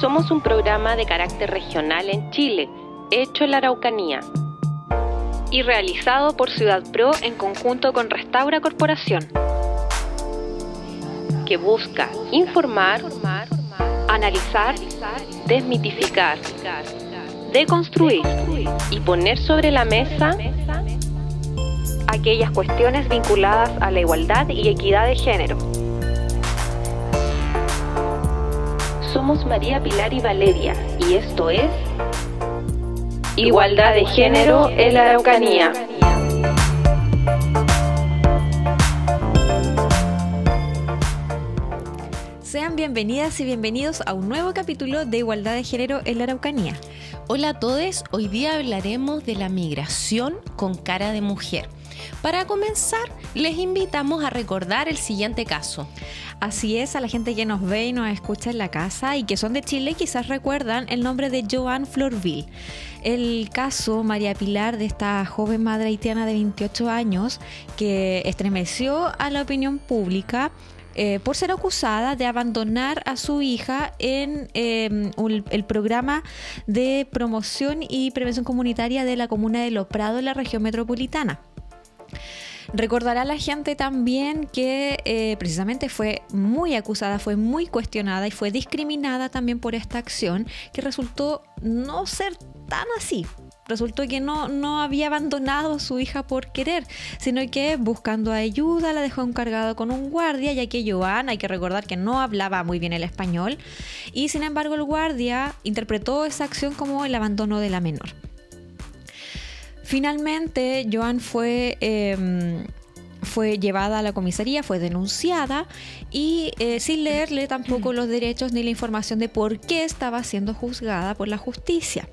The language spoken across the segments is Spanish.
Somos un programa de carácter regional en Chile, hecho en la Araucanía y realizado por Ciudad Pro en conjunto con Restaura Corporación, que busca informar, analizar, desmitificar, deconstruir y poner sobre la mesa aquellas cuestiones vinculadas a la igualdad y equidad de género. Somos María Pilar y Valeria y esto es Igualdad de Género en la Araucanía. Sean bienvenidas y bienvenidos a un nuevo capítulo de Igualdad de Género en la Araucanía. Hola a todos, hoy día hablaremos de la migración con cara de mujer. Para comenzar, les invitamos a recordar el siguiente caso. Así es, a la gente que nos ve y nos escucha en la casa y que son de Chile quizás recuerdan el nombre de Joan Florville. El caso María Pilar de esta joven madre haitiana de 28 años que estremeció a la opinión pública eh, por ser acusada de abandonar a su hija en em, el programa de promoción y prevención comunitaria de la comuna de Los Prados, en la región metropolitana. Recordará la gente también que eh, precisamente fue muy acusada, fue muy cuestionada y fue discriminada también por esta acción que resultó no ser tan así. Resultó que no, no había abandonado a su hija por querer, sino que buscando ayuda la dejó encargada con un guardia, ya que Joan, hay que recordar que no hablaba muy bien el español, y sin embargo el guardia interpretó esa acción como el abandono de la menor. Finalmente, Joan fue... Em, fue llevada a la comisaría, fue denunciada y eh, sin leerle tampoco los derechos ni la información de por qué estaba siendo juzgada por la justicia.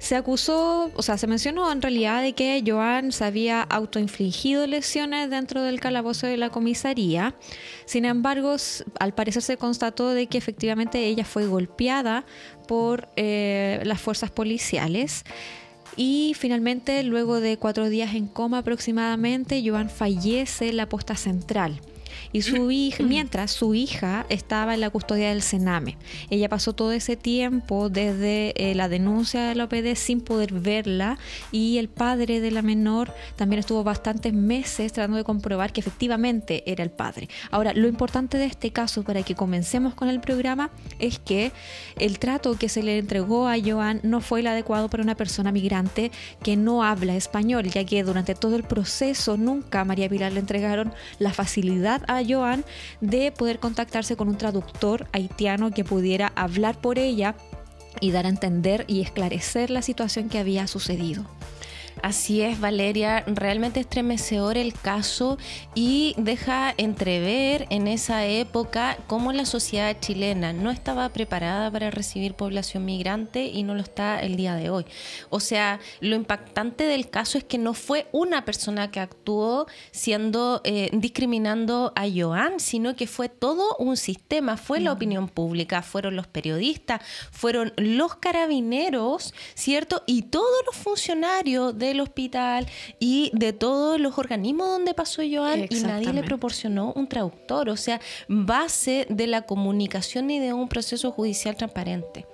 Se acusó, o sea, se mencionó en realidad de que Joan se había autoinfligido lesiones dentro del calabozo de la comisaría. Sin embargo, al parecer se constató de que efectivamente ella fue golpeada por eh, las fuerzas policiales. Y finalmente, luego de cuatro días en coma aproximadamente, Joan fallece en la posta central y su hija, mientras su hija estaba en la custodia del Sename. Ella pasó todo ese tiempo desde eh, la denuncia de la OPD sin poder verla y el padre de la menor también estuvo bastantes meses tratando de comprobar que efectivamente era el padre. Ahora, lo importante de este caso para que comencemos con el programa es que el trato que se le entregó a Joan no fue el adecuado para una persona migrante que no habla español, ya que durante todo el proceso nunca a María Pilar le entregaron la facilidad a Joan de poder contactarse con un traductor haitiano que pudiera hablar por ella y dar a entender y esclarecer la situación que había sucedido. Así es, Valeria, realmente estremecedor el caso y deja entrever en esa época cómo la sociedad chilena no estaba preparada para recibir población migrante y no lo está el día de hoy. O sea, lo impactante del caso es que no fue una persona que actuó siendo eh, discriminando a Joan, sino que fue todo un sistema, fue la opinión pública, fueron los periodistas, fueron los carabineros, ¿cierto? Y todos los funcionarios de del hospital y de todos los organismos donde pasó Joan y nadie le proporcionó un traductor, o sea, base de la comunicación y de un proceso judicial transparente.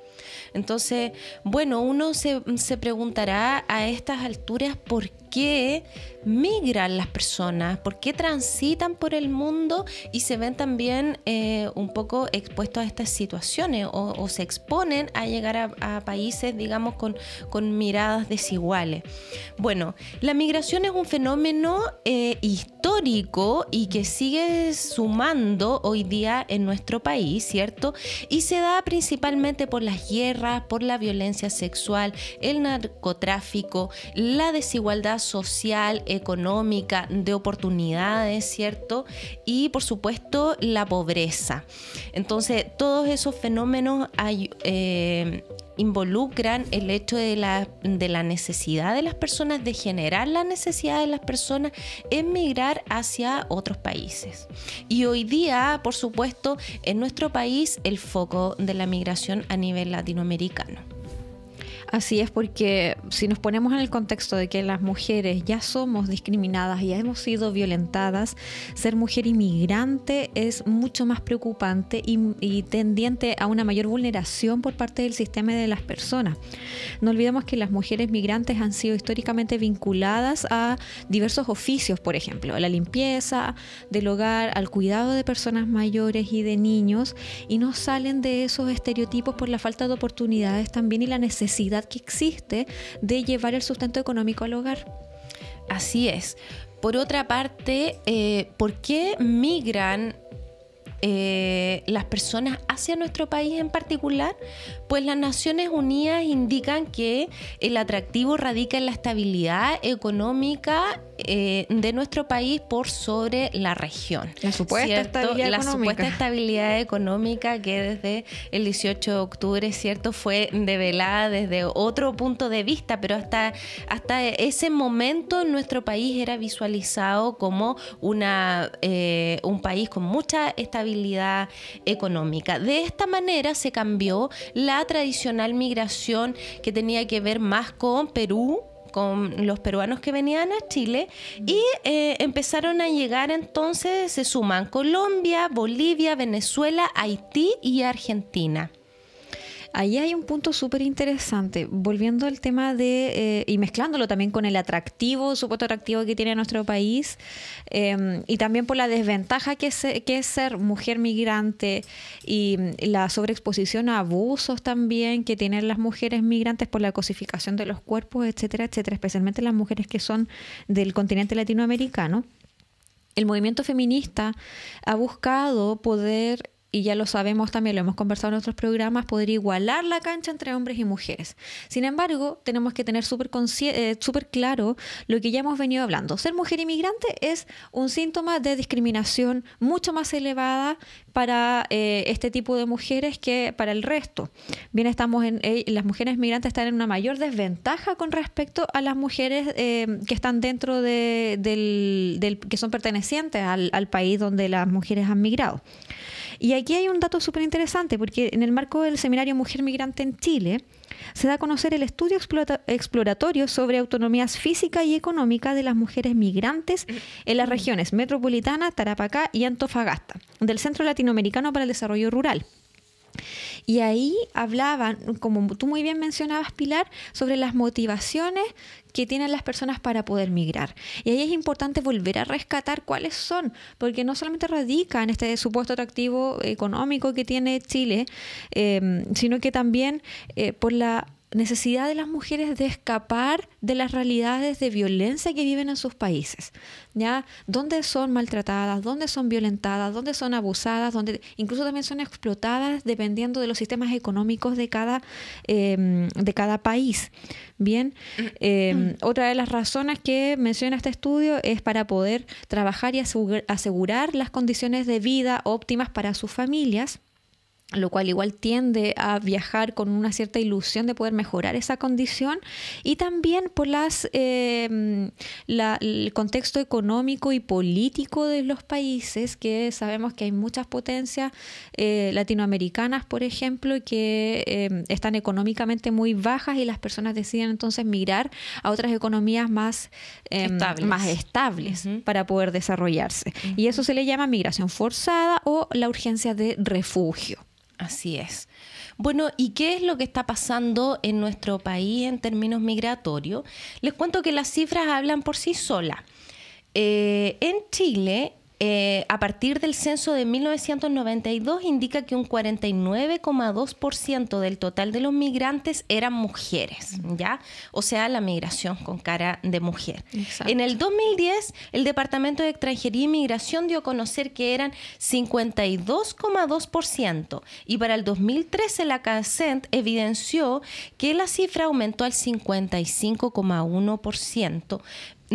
Entonces, bueno, uno se, se preguntará a estas alturas por qué migran las personas, por qué transitan por el mundo y se ven también eh, un poco expuestos a estas situaciones o, se exponen a llegar a, países, digamos, con, con, miradas desiguales. Bueno, la migración es un fenómeno eh, histórico y que sigue sumando hoy día en nuestro país, ¿cierto? Y se da principalmente por las guerras, por la violencia sexual, el narcotráfico, la desigualdad social, económica, de oportunidades, ¿cierto? Y por supuesto la pobreza. Entonces, todos esos fenómenos eh, involucran el hecho de la, de la, necesidad de las personas, de generar la necesidad de las personas en migrar hacia otros países. Y hoy día, por supuesto, en nuestro país el foco de la migración a nivel latinoamericano. Así es, porque si nos ponemos en el contexto de que las mujeres ya somos discriminadas, y ya hemos sido violentadas, ser mujer inmigrante es mucho más preocupante y, y tendiente a una mayor vulneración por parte del sistema de las personas. No olvidemos que las mujeres migrantes han sido históricamente vinculadas a diversos oficios, por ejemplo, a la limpieza del hogar, al cuidado de personas mayores y de niños, y no salen de esos estereotipos por la falta de oportunidades también y la necesidad que existe de llevar el sustento económico al hogar. Así es. Por otra parte, eh, ¿por qué migran eh, las personas hacia nuestro país en particular, pues las Naciones Unidas indican que el atractivo radica en la estabilidad económica eh, de nuestro país por sobre la región. La supuesta estabilidad la económica. supuesta estabilidad económica que desde el 18 de octubre, ¿cierto?, fue develada desde otro punto de vista, pero hasta, hasta ese momento nuestro país era visualizado como una, eh, un país con mucha estabilidad económica. De esta manera se cambió la tradicional migración que tenía que ver más con Perú, con los peruanos que venían a Chile y eh, empezaron a llegar entonces, se suman Colombia, Bolivia, Venezuela, Haití y Argentina. Ahí hay un punto súper interesante, volviendo al tema de, eh, y mezclándolo también con el atractivo, supuesto atractivo que tiene nuestro país, em, y también por la desventaja que es, que es ser mujer migrante y mm, la sobreexposición a abusos también que tienen las mujeres migrantes por la cosificación de los cuerpos, etcétera, etcétera, especialmente las mujeres que son del continente latinoamericano. El movimiento feminista ha buscado poder y ya lo sabemos también, lo hemos conversado en otros programas, poder igualar la cancha entre hombres y mujeres. Sin embargo, tenemos que tener súper eh, claro lo que ya hemos venido hablando. Ser mujer inmigrante es un síntoma de discriminación mucho más elevada para eh, este tipo de mujeres que para el resto. Bien, estamos en, eh, las mujeres migrantes están en una mayor desventaja con respecto a las mujeres que están dentro de, del, que son pertenecientes al país donde las mujeres han migrado. Y aquí hay un dato súper interesante, porque en el marco del seminario Mujer Migrante en Chile, se da a conocer el estudio exploratorio sobre autonomías física y económica de las mujeres migrantes en las regiones metropolitana, Tarapacá y Antofagasta, del Centro Latinoamericano para el Desarrollo Rural. Y ahí hablaban, como tú muy bien mencionabas, Pilar, sobre las motivaciones que tienen las personas para poder migrar. Y ahí es importante volver a rescatar cuáles son, porque no solamente radica en este supuesto atractivo económico que tiene Chile, eh, sino que también eh, por la necesidad de las mujeres de escapar de las realidades de violencia que viven en sus países, ¿ya? Donde son maltratadas, donde son violentadas, donde son abusadas, donde incluso también son explotadas dependiendo de los sistemas económicos de cada, em, de cada país, ¿bien? Mm. Em, otra de las razones que menciona este estudio es para poder trabajar y asegurar las condiciones de vida óptimas para sus familias, lo cual igual tiende a viajar con una cierta ilusión de poder mejorar esa condición y también por las em, el contexto económico y político de los países que sabemos que hay muchas potencias eh, latinoamericanas por ejemplo que em, están económicamente muy bajas y las personas deciden entonces migrar a otras economías más em, estables, más estables para poder desarrollarse y eso se le llama migración forzada o la urgencia de refugio Así es. Bueno, ¿y qué es lo que está pasando en nuestro país en términos migratorios? Les cuento que las cifras hablan por sí solas. Eh, en Chile, eh, a partir del censo de 1992 indica que un 49,2% del total de los migrantes eran mujeres, mm. ¿ya? O sea, la migración con cara de mujer. En el 2010, el Departamento de Extranjería y Migración dio a conocer que eran 52,2% y para el 2013 la CACENT evidenció que la cifra aumentó al 55,1%,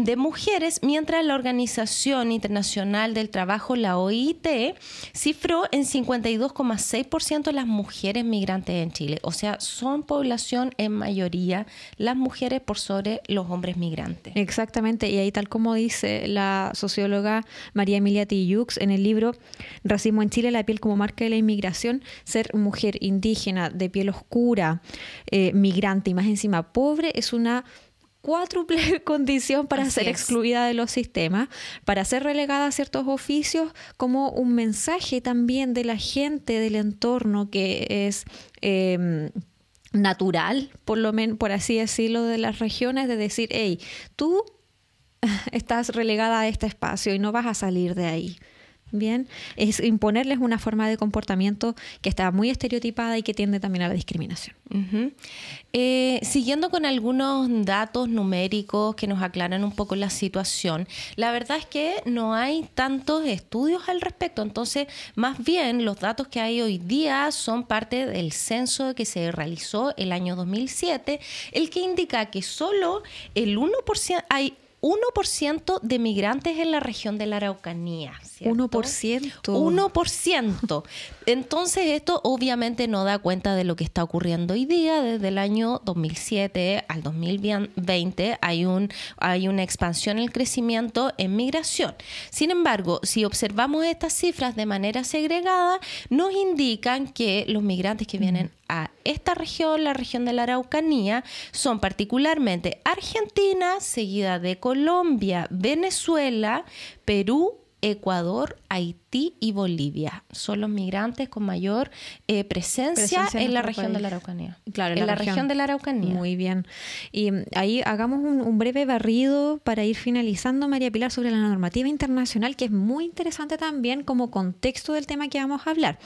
de mujeres, mientras la Organización Internacional del Trabajo, la OIT, cifró en 52,6% las mujeres migrantes en Chile. O sea, son población en mayoría las mujeres por sobre los hombres migrantes. Exactamente, y ahí tal como dice la socióloga María Emilia Tillux en el libro Racismo en Chile, la piel como marca de la inmigración, ser mujer indígena de piel oscura, eh, migrante y más encima pobre, es una cuádruple condición para ser excluida de los sistemas, para ser relegada a ciertos oficios, como un mensaje también de la gente del entorno que es... Em, natural, por lo menos, por así decirlo, de las regiones, de decir, hey, tú estás relegada a este espacio y no vas a salir de ahí. Bien, es imponerles una forma de comportamiento que está muy estereotipada y que tiende también a la discriminación. Eh, siguiendo con algunos datos numéricos que nos aclaran un poco la situación, la verdad es que no hay tantos estudios al respecto, entonces más bien los datos que hay hoy día son parte del censo que se realizó el año 2007, el que indica que solo el 1%, hay 1% de migrantes en la región de la Araucanía. 1%. 1%. Entonces esto obviamente no da cuenta de lo que está ocurriendo hoy día. Desde el año 2007 al 2020 hay, un, hay una expansión en el crecimiento en migración. Sin embargo, si observamos estas cifras de manera segregada, nos indican que los migrantes que vienen a esta región, la región de la Araucanía, son particularmente Argentina, seguida de Colombia, Venezuela, Perú Ecuador, Haití y Bolivia. Son los migrantes con mayor eh, presencia, en, la región de la Araucanía. Claro, en, la, región. de la Araucanía. Muy bien. Y mm, ahí hagamos un, breve barrido para ir finalizando, María Pilar, sobre la normativa internacional, que es muy interesante también como contexto del tema que vamos a hablar.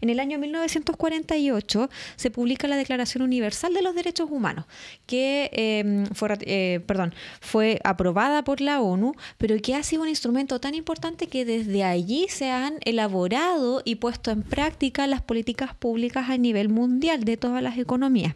En el año 1948 se publica la Declaración Universal de los Derechos Humanos, que em, eh, perdón, fue aprobada por la ONU, pero que ha sido un instrumento tan importante que desde allí se han elaborado y puesto en práctica las políticas públicas a nivel mundial de todas las economías.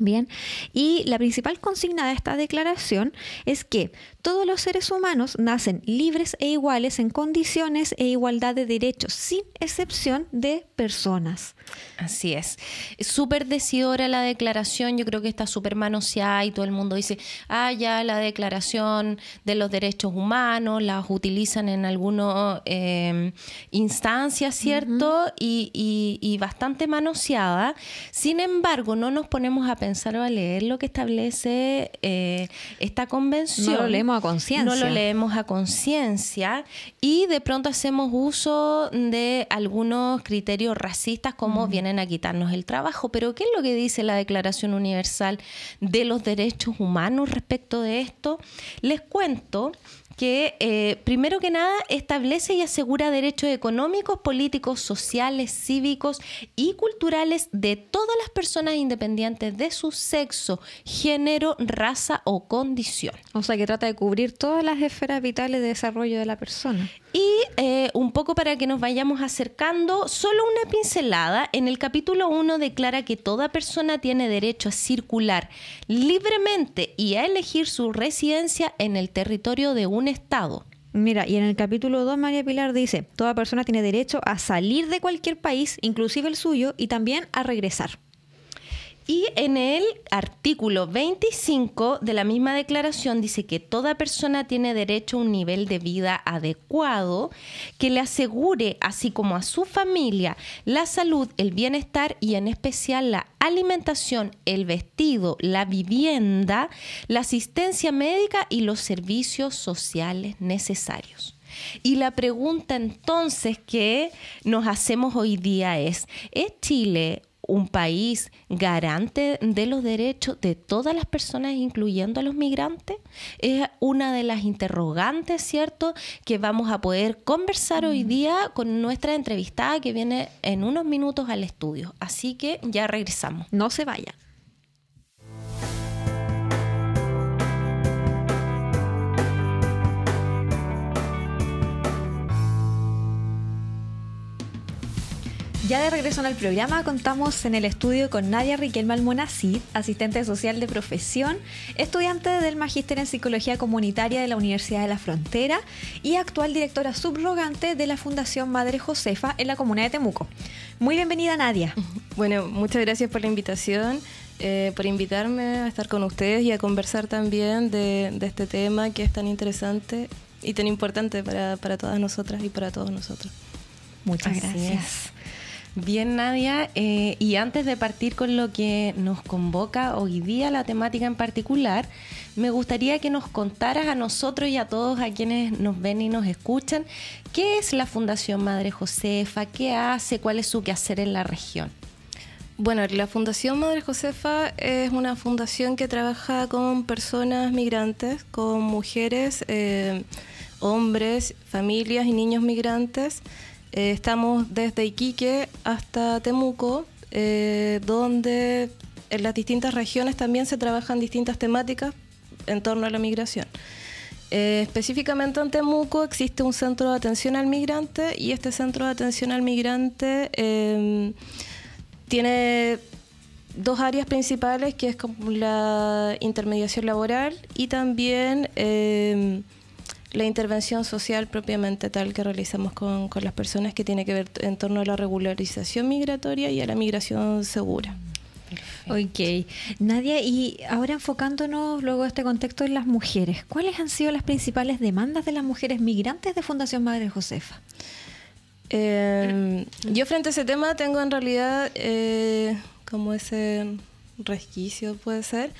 Bien, y la principal consigna de esta declaración es que todos los seres humanos nacen libres e iguales en condiciones e igualdad de derechos, sin excepción de personas. Así es. Súper decidora la declaración, yo creo que está súper manoseada y todo el mundo dice, ah, ya la declaración de los derechos humanos, las utilizan en algunas eh, em, instancias, ¿cierto? y, bastante manoseada. Sin embargo, no nos ponemos a pensar o a leer lo que establece eh, esta convención. No lo leemos a conciencia. No lo leemos a conciencia y de pronto hacemos uso de algunos criterios racistas como vienen a quitarnos el trabajo. Pero ¿qué es lo que dice la Declaración Universal de los Derechos Humanos respecto de esto? Les cuento que eh, primero que nada establece y asegura derechos económicos, políticos, sociales, cívicos y culturales de todas las personas independientes de su sexo, género, raza o condición. O sea que trata de cubrir todas las esferas vitales de desarrollo de la persona. Y eh, un poco para que nos vayamos acercando, solo una pincelada. En el capítulo 1 declara que toda persona tiene derecho a circular libremente y a elegir su residencia en el territorio de un Estado. Mira, y en el capítulo 2 María Pilar dice, toda persona tiene derecho a salir de cualquier país, inclusive el suyo, y también a regresar. Y en el artículo 25 de la misma declaración dice que toda persona tiene derecho a un nivel de vida adecuado que le asegure, así como a su familia, la salud, el bienestar y en especial la alimentación, el vestido, la vivienda, la asistencia médica y los servicios sociales necesarios. Y la pregunta entonces que nos hacemos hoy día es, ¿es Chile un país garante de los derechos de todas las personas, incluyendo a los migrantes? Es una de las interrogantes, ¿cierto?, que vamos a poder conversar hoy día con nuestra entrevistada que viene en unos minutos al estudio. Así que ya regresamos. No se vayan. Ya de regreso en el programa, contamos en el estudio con Nadia Riquelme Almonacid, asistente social de profesión, estudiante del Magíster en Psicología Comunitaria de la Universidad de la Frontera y actual directora subrogante de la Fundación Madre Josefa en la comuna de Temuco. Muy bienvenida, Nadia. Bueno, muchas gracias por la invitación, eh, por invitarme a estar con ustedes y a conversar también de, este tema que es tan interesante y tan importante para, todas nosotras y para todos nosotros. Muchas gracias. Bien, Nadia. Eh, y antes de partir con lo que nos convoca hoy día, la temática en particular, me gustaría que nos contaras a nosotros y a todos a quienes nos ven y nos escuchan, ¿qué es la Fundación Madre Josefa? ¿Qué hace? ¿Cuál es su quehacer en la región? Bueno, la Fundación Madre Josefa es una fundación que trabaja con personas migrantes, con mujeres, eh, hombres, familias y niños migrantes eh, estamos desde Iquique hasta Temuco, eh, donde en las distintas regiones también se trabajan distintas temáticas en torno a la migración. Eh, específicamente en Temuco existe un centro de atención al migrante y este centro de atención al migrante em, tiene dos áreas principales que es como la intermediación laboral y también em, la intervención social propiamente tal que realizamos con, las personas que tiene que ver en torno a la regularización migratoria y a la migración segura. Ok. Nadia, y ahora enfocándonos luego a este contexto en las mujeres, ¿cuáles han sido las principales demandas de las mujeres migrantes de Fundación Madre Josefa? Em, yo frente a ese tema tengo en realidad eh, como ese resquicio puede ser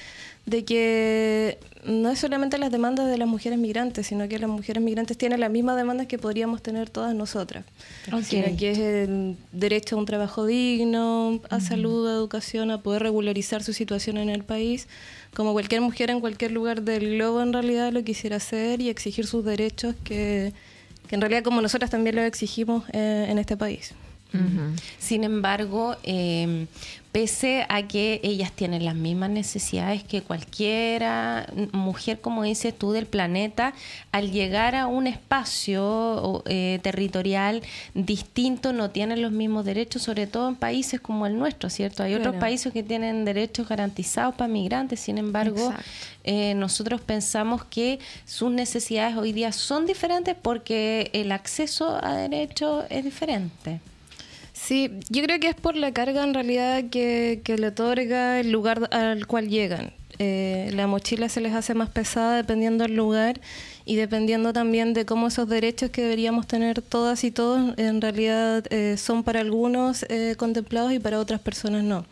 de que no es solamente las demandas de las mujeres migrantes, sino que las mujeres migrantes tienen las mismas demandas que podríamos tener todas nosotras. Que es el derecho a un trabajo digno, a salud, a educación, a poder regularizar su situación en el país, como cualquier mujer en cualquier lugar del globo en realidad lo quisiera hacer y exigir sus derechos que, que en realidad como nosotras también lo exigimos eh, en este país. Sin embargo, em, pese a que ellas tienen las mismas necesidades que cualquiera mujer, como dices tú, del planeta, al llegar a un espacio eh, territorial distinto no tienen los mismos derechos, sobre todo en países como el nuestro, ¿cierto? Hay otros países que tienen derechos garantizados para migrantes, sin embargo, eh, nosotros pensamos que sus necesidades hoy día son diferentes porque el acceso a derechos es diferente. Sí, yo creo que es por la carga en realidad que, le otorga el lugar al cual llegan. Eh, la mochila se les hace más pesada dependiendo del lugar y dependiendo también de cómo esos derechos que deberíamos tener todas y todos en realidad eh, son para algunos eh, contemplados y para otras personas no.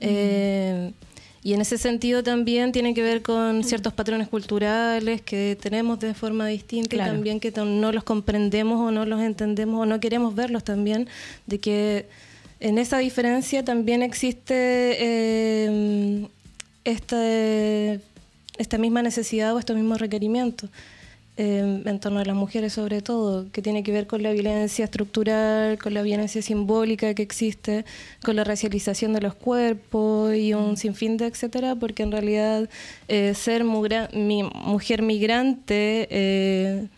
Eh y en ese sentido también tiene que ver con ciertos patrones culturales que tenemos de forma distinta y también que no los comprendemos o no los entendemos o no queremos verlos también, de que en esa diferencia también existe em, este, esta misma necesidad o estos mismos requerimientos. Em, en torno a las mujeres sobre todo, que tiene que ver con la violencia estructural, con la violencia simbólica que existe, con la racialización de los cuerpos y un sinfín de etcétera, porque en realidad eh, ser mi mujer migrante eh,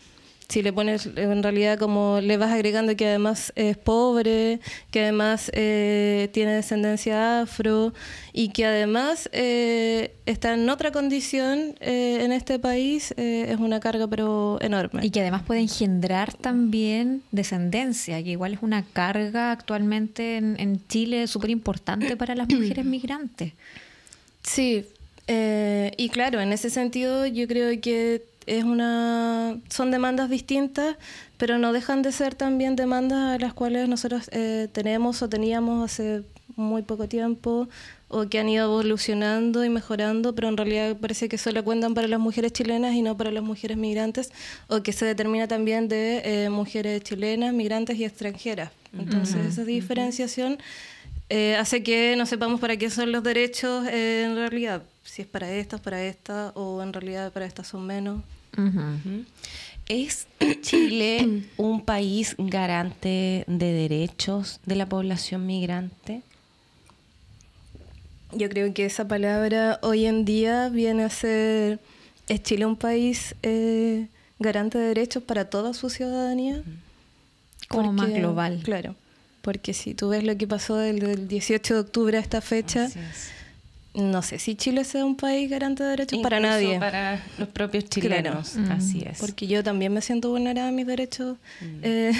si le pones en realidad como le vas agregando que además es pobre, que además eh, tiene descendencia afro y que además eh, está en otra condición eh, en este país, es una carga pero enorme. Y que además puede engendrar también descendencia, que igual es una carga actualmente en, en Chile súper importante para las mujeres migrantes. Sí, y claro, en ese sentido yo creo que es una, son demandas distintas, pero no dejan de ser también demandas a las cuales nosotros eh, tenemos o teníamos hace muy poco tiempo o que han ido evolucionando y mejorando, pero en realidad parece que solo cuentan para las mujeres chilenas y no para las mujeres migrantes, o que se determina también de eh, mujeres chilenas, migrantes y extranjeras. Entonces, esa diferenciación eh, hace que no sepamos para qué son los derechos eh, en realidad. Si es para estas, para esta, o en realidad para estas son menos. ¿Es Chile un país garante de derechos de la población migrante? Yo creo que esa palabra hoy en día viene a ser, ¿es Chile un país eh, garante de derechos para toda su ciudadanía? Como más global. Claro porque si tú ves lo que pasó del, 18 de octubre a esta fecha, no sé si Chile sea un país garante de derechos para nadie. Para los propios chilenos, mm. así es. Porque yo también me siento vulnerada a mis derechos. Mm. Eh,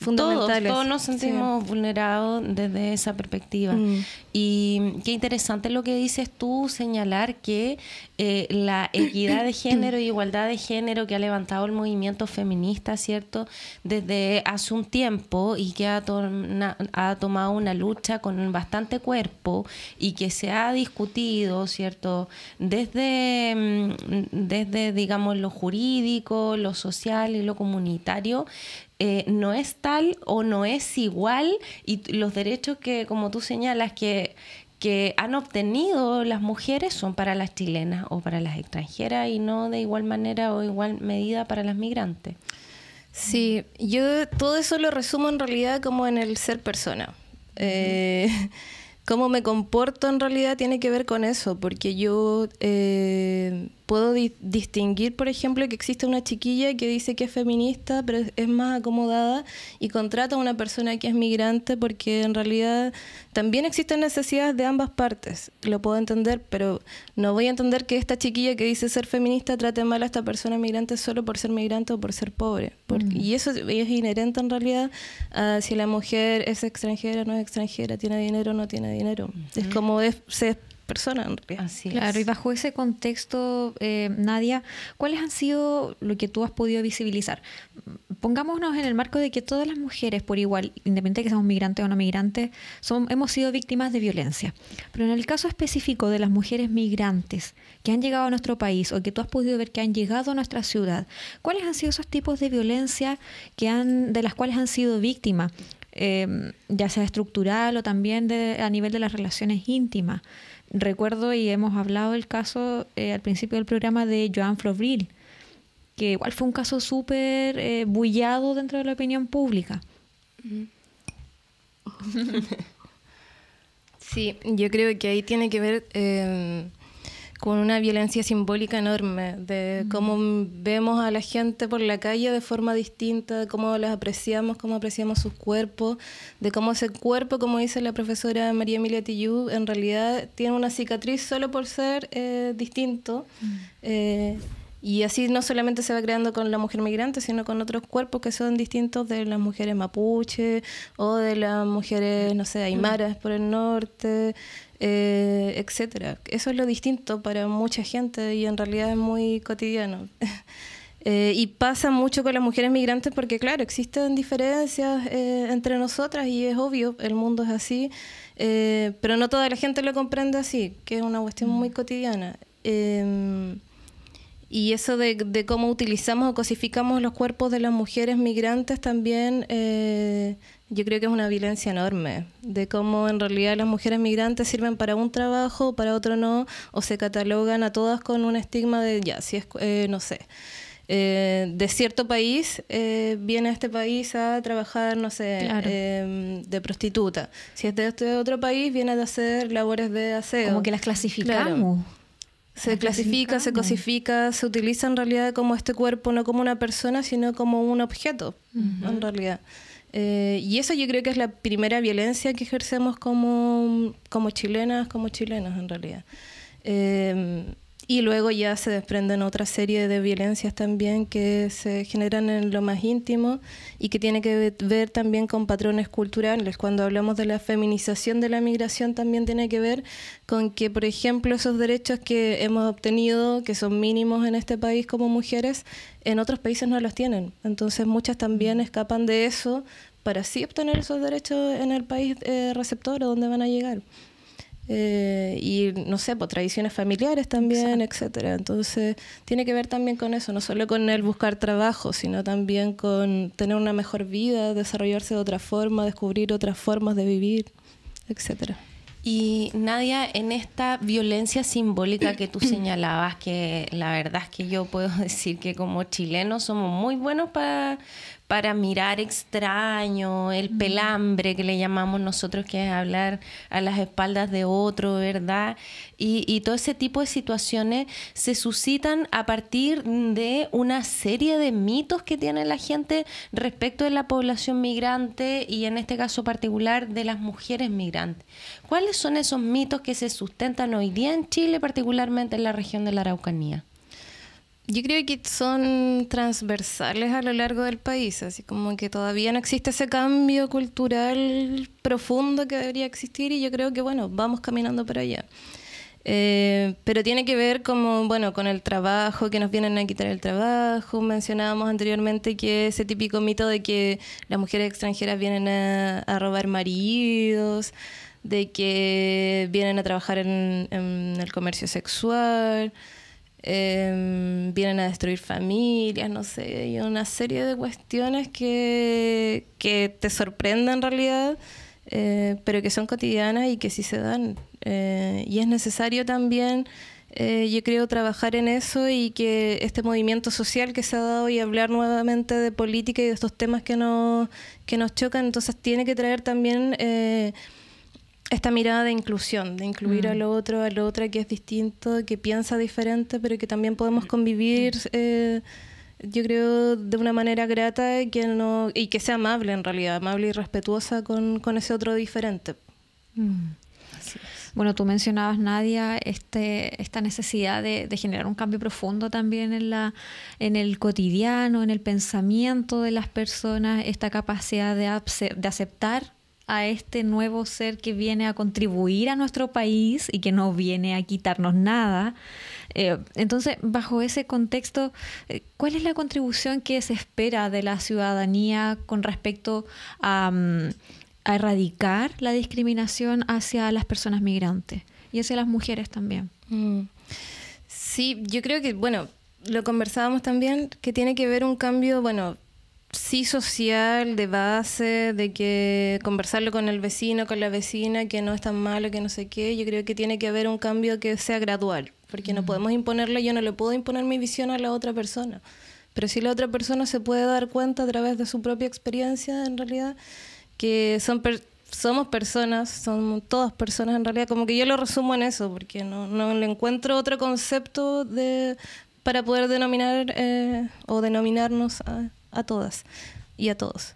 fundamentales. Todos, todos nos sentimos vulnerados desde esa perspectiva. Mm. Y qué interesante lo que dices tú, señalar que eh, la equidad de género y igualdad de género que ha levantado el movimiento feminista, ¿cierto? Desde hace un tiempo y que ha, tomado una lucha con bastante cuerpo y que se ha discutido, ¿cierto? Desde, mm, desde digamos, lo jurídico, lo social y lo comunitario, eh, no es tal o no es igual y los derechos que, como tú señalas, que, han obtenido las mujeres son para las chilenas o para las extranjeras y no de igual manera o igual medida para las migrantes. Sí, yo todo eso lo resumo en realidad como en el ser persona. Eh, cómo me comporto en realidad tiene que ver con eso, porque yo eh, puedo distinguir, por ejemplo, que existe una chiquilla que dice que es feminista, pero es más acomodada y contrata a una persona que es migrante porque en realidad también existen necesidades de ambas partes. Lo puedo entender, pero no voy a entender que esta chiquilla que dice ser feminista trate mal a esta persona migrante solo por ser migrante o por ser pobre. Mm. Y eso es inherente en realidad a si la mujer es extranjera, o no es extranjera, tiene dinero, o no tiene dinero. Es mm. como es, se personas claro, y bajo ese contexto, eh, Nadia, ¿cuáles han sido lo que tú has podido visibilizar? Pongámonos en el marco de que todas las mujeres, por igual, independientemente de que seamos migrantes o no migrantes, son, hemos sido víctimas de violencia. Pero en el caso específico de las mujeres migrantes que han llegado a nuestro país o que tú has podido ver que han llegado a nuestra ciudad, ¿cuáles han sido esos tipos de violencia que han, de las cuales han sido víctimas? Eh, ya sea estructural o también a nivel de las relaciones íntimas. Recuerdo y hemos hablado el caso eh, al principio del programa de Joan Frobril, que igual fue un caso súper eh, bullado dentro de la opinión pública. Sí, yo creo que ahí tiene que ver eh, con una violencia simbólica enorme, de cómo vemos a la gente por la calle de forma distinta, de cómo las apreciamos, cómo apreciamos sus cuerpos, de cómo ese cuerpo, como dice la profesora María Emilia Tillú, en realidad tiene una cicatriz solo por ser eh, distinto. Y así no solamente se va creando con la mujer migrante, sino con otros cuerpos que son distintos de las mujeres mapuche o de las mujeres, no sé, aymaras por el norte, eh, etcétera. Eso es lo distinto para mucha gente y en realidad es muy cotidiano. Eh, y pasa mucho con las mujeres migrantes porque, claro, existen diferencias eh, entre nosotras y es obvio, el mundo es así, eh, pero no toda la gente lo comprende así, que es una cuestión muy mm. cotidiana. Em, y eso de, cómo utilizamos o cosificamos los cuerpos de las mujeres migrantes también eh, yo creo que es una violencia enorme, de cómo en realidad las mujeres migrantes sirven para un trabajo, para otro no, o se catalogan a todas con un estigma de, ya, si es, eh, no sé, eh, de cierto país viene a este país a trabajar, no sé, em, de prostituta. Si es de este otro país, viene a hacer labores de aseo. Como que las clasificamos. Se clasifica, se cosifica, se utiliza en realidad como este cuerpo, no como una persona, sino como un objeto, en realidad. Eh, y eso yo creo que es la primera violencia que ejercemos como, como chilenas, como chilenos, en realidad. Eh, y luego ya se desprenden otra serie de violencias también que se generan en lo más íntimo y que tiene que ver también con patrones culturales. Cuando hablamos de la feminización de la migración también tiene que ver con que, por ejemplo, esos derechos que hemos obtenido, que son mínimos en este país como mujeres, en otros países no los tienen. Entonces muchas también escapan de eso para sí obtener esos derechos en el país eh, receptor o donde van a llegar. Eh, y no sé, por pues, tradiciones familiares también, etcétera. Entonces, tiene que ver también con eso, no solo con el buscar trabajo, sino también con tener una mejor vida, desarrollarse de otra forma, descubrir otras formas de vivir, etcétera. Y Nadia, en esta violencia simbólica que tú señalabas, que la verdad es que yo puedo decir que como chilenos somos muy buenos para para mirar extraño, el pelambre que le llamamos nosotros, que es hablar a las espaldas de otro, ¿verdad? Y, todo ese tipo de situaciones se suscitan a partir de una serie de mitos que tiene la gente respecto de la población migrante y en este caso particular de las mujeres migrantes. ¿Cuáles son esos mitos que se sustentan hoy día en Chile, particularmente en la región de la Araucanía? Yo creo que son transversales a lo largo del país, así como que todavía no existe ese cambio cultural profundo que debería existir y yo creo que, bueno, vamos caminando para allá. Eh, pero tiene que ver como, bueno, con el trabajo, que nos vienen a quitar el trabajo. Mencionábamos anteriormente que ese típico mito de que las mujeres extranjeras vienen a, robar maridos, de que vienen a trabajar en el comercio sexual eh, vienen a destruir familias, no sé, hay una serie de cuestiones que, te sorprenden en realidad, eh, pero que son cotidianas y que sí se dan. Eh, y es necesario también, eh, yo creo, trabajar en eso y que este movimiento social que se ha dado y hablar nuevamente de política y de estos temas que nos, que nos chocan, entonces tiene que traer también esta mirada de inclusión, de incluir a mm. al otro, al otro que es distinto, que piensa diferente, pero que también podemos mm. convivir, eh, yo creo, de una manera grata y que, no, y que sea amable en realidad, amable y respetuosa con, con ese otro diferente. Mm. Bueno, tú mencionabas, Nadia, este, esta necesidad de, de, generar un cambio profundo también en, la, en el cotidiano, en el pensamiento de las personas, esta capacidad de, de aceptar a este nuevo ser que viene a contribuir a nuestro país y que no viene a quitarnos nada. Eh, entonces, bajo ese contexto, eh, ¿cuál es la contribución que se espera de la ciudadanía con respecto a, mm, erradicar la discriminación hacia las personas migrantes y hacia las mujeres también? Mm. Sí, yo creo que, bueno, lo conversábamos también, que tiene que ver un cambio, bueno, sí social, de base, de que conversarlo con el vecino, con la vecina, que no es tan malo, que no sé qué, yo creo que tiene que haber un cambio que sea gradual, porque no mm. podemos imponerlo yo no le puedo imponer mi visión a la otra persona, pero si la otra persona se puede dar cuenta a través de su propia experiencia, en realidad, que son somos personas, son todas personas en realidad, como que yo lo resumo en eso, porque no, no le encuentro otro concepto para poder denominar eh, o denominarnos a a todas y a todos.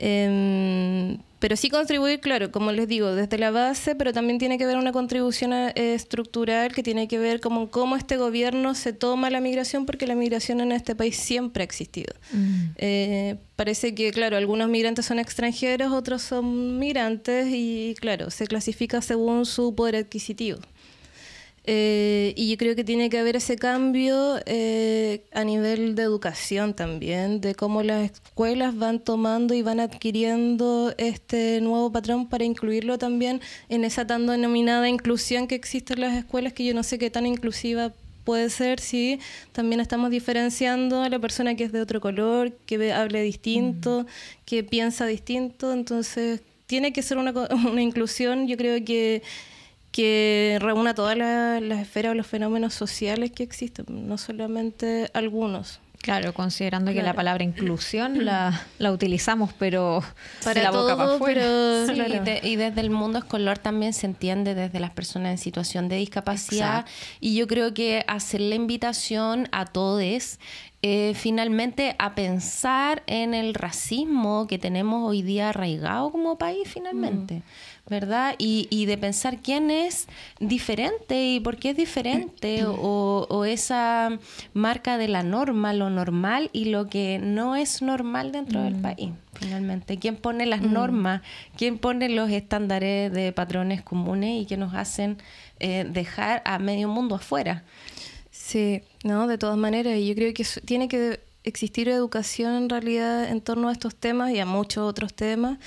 Em, pero sí contribuir, claro, como les digo, desde la base, pero también tiene que ver una contribución eh, estructural que tiene que ver con cómo este gobierno se toma la migración, porque la migración en este país siempre ha existido. Mm. Eh, parece que, claro, algunos migrantes son extranjeros, otros son migrantes y, claro, se clasifica según su poder adquisitivo. Eh, y yo creo que tiene que haber ese cambio eh, a nivel de educación también, de cómo las escuelas van tomando y van adquiriendo este nuevo patrón para incluirlo también en esa tan denominada inclusión que existe en las escuelas, que yo no sé qué tan inclusiva puede ser si también estamos diferenciando a la persona que es de otro color, que hable distinto, que piensa distinto. Entonces, tiene que ser una, una inclusión, yo creo que que reúna todas las, esferas o los fenómenos sociales que existen, no solamente algunos. Claro, considerando que la palabra inclusión la, utilizamos, pero para la boca para afuera. y, desde el mundo escolar también se entiende desde las personas en situación de discapacidad. Y yo creo que hacer la invitación a todos eh, finalmente a pensar en el racismo que tenemos hoy día arraigado como país finalmente. Mm. ¿verdad? Y, de pensar quién es diferente y por qué es diferente, mm. o, esa marca de la norma, lo normal y lo que no es normal dentro del mm. país, finalmente. ¿Quién pone las mm. normas? ¿Quién pone los estándares de patrones comunes y que nos hacen eh, dejar a medio mundo afuera? Sí, no, de todas maneras, yo creo que tiene que existir educación en realidad en torno a estos temas y a muchos otros temas,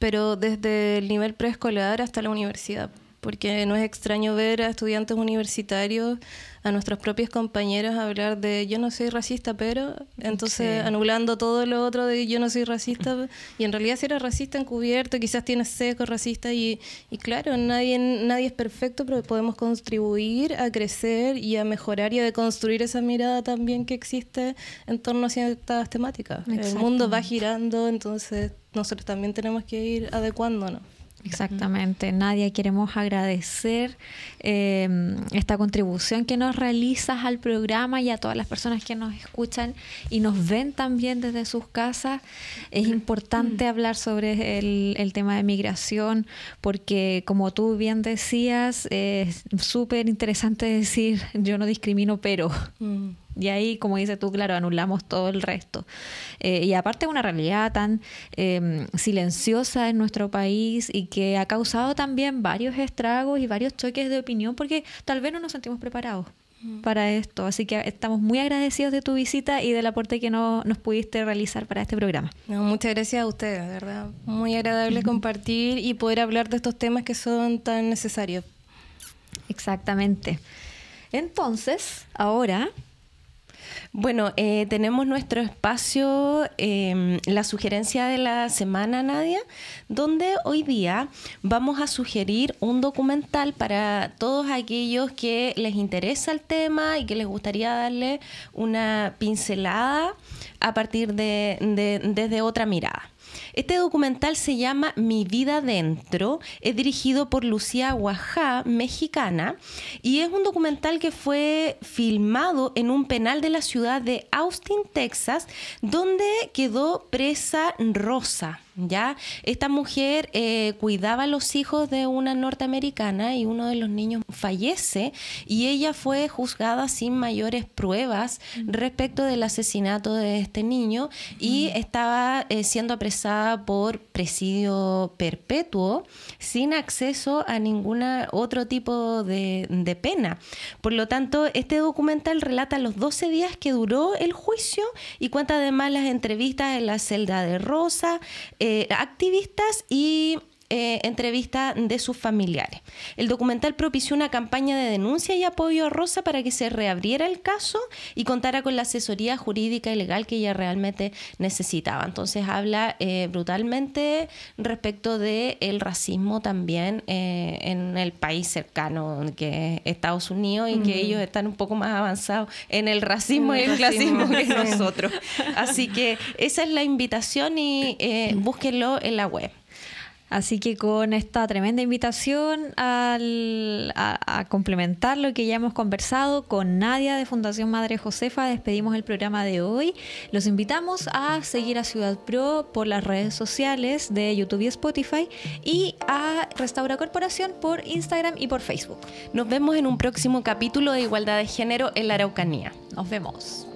pero desde el nivel preescolar hasta la universidad porque no es extraño ver a estudiantes universitarios, a nuestros propios compañeros hablar de yo no soy racista, pero entonces anulando todo lo otro de yo no soy racista, y en realidad si eres racista encubierto, quizás tienes seco racista, y, claro, nadie, nadie es perfecto, pero podemos contribuir a crecer y a mejorar y a deconstruir esa mirada también que existe en torno a ciertas temáticas. El mundo va girando, entonces nosotros también tenemos que ir adecuándonos. Exactamente, Nadia, queremos agradecer em, esta contribución que nos realizas al programa y a todas las personas que nos escuchan y nos ven también desde sus casas. Es mm. importante hablar sobre el, tema de migración porque, como tú bien decías, es súper interesante decir yo no discrimino, pero... Mm. Y ahí, como dices tú, claro, anulamos todo el resto. Eh, y aparte una realidad tan em, silenciosa en nuestro país y que ha causado también varios estragos y varios choques de opinión porque tal vez no nos sentimos preparados mm. para esto. Así que estamos muy agradecidos de tu visita y del aporte que nos pudiste realizar para este programa. muchas gracias a ustedes, ¿verdad? Muy agradable compartir y poder hablar de estos temas que son tan necesarios. Exactamente. Entonces, ahora bueno, eh, tenemos nuestro espacio, em, la sugerencia de la semana, Nadia, donde hoy día vamos a sugerir un documental para todos aquellos que les interesa el tema y que les gustaría darle una pincelada a partir de, de desde otra mirada. Este documental se llama Mi vida dentro, es dirigido por Lucía Guajá, mexicana, y es un documental que fue filmado en un penal de la ciudad de Austin, Texas, donde quedó presa Rosa. ¿ya? Esta mujer eh, cuidaba a los hijos de una norteamericana y uno de los niños fallece y ella fue juzgada sin mayores pruebas mm. respecto del asesinato de este niño y mm. estaba eh, siendo apresada por presidio perpetuo sin acceso a ningún otro tipo de, pena. Por lo tanto, este documental relata los 12 días que duró el juicio y cuenta además las entrevistas en la celda de Rosa. Eh, eh, activistas y eh, entrevista de sus familiares. El documental propició una campaña de denuncia y apoyo a Rosa para que se reabriera el caso y contara con la asesoría jurídica y legal que ella realmente necesitaba. Entonces habla eh, brutalmente respecto del racismo también eh, en el país cercano que es Estados Unidos y que ellos están un poco más avanzados en el racismo y el clasismo que nosotros. Así que esa es la invitación y eh, búsquenlo en la web. Así que con esta tremenda invitación a, a, complementar lo que ya hemos conversado con Nadia de Fundación Madre Josefa, despedimos el programa de hoy. Los invitamos a seguir a Ciudad Pro por las redes sociales de YouTube y Spotify y a Restaura Corporación por Instagram y por Facebook. Nos vemos en un próximo capítulo de Igualdad de Género en la Araucanía. Nos vemos.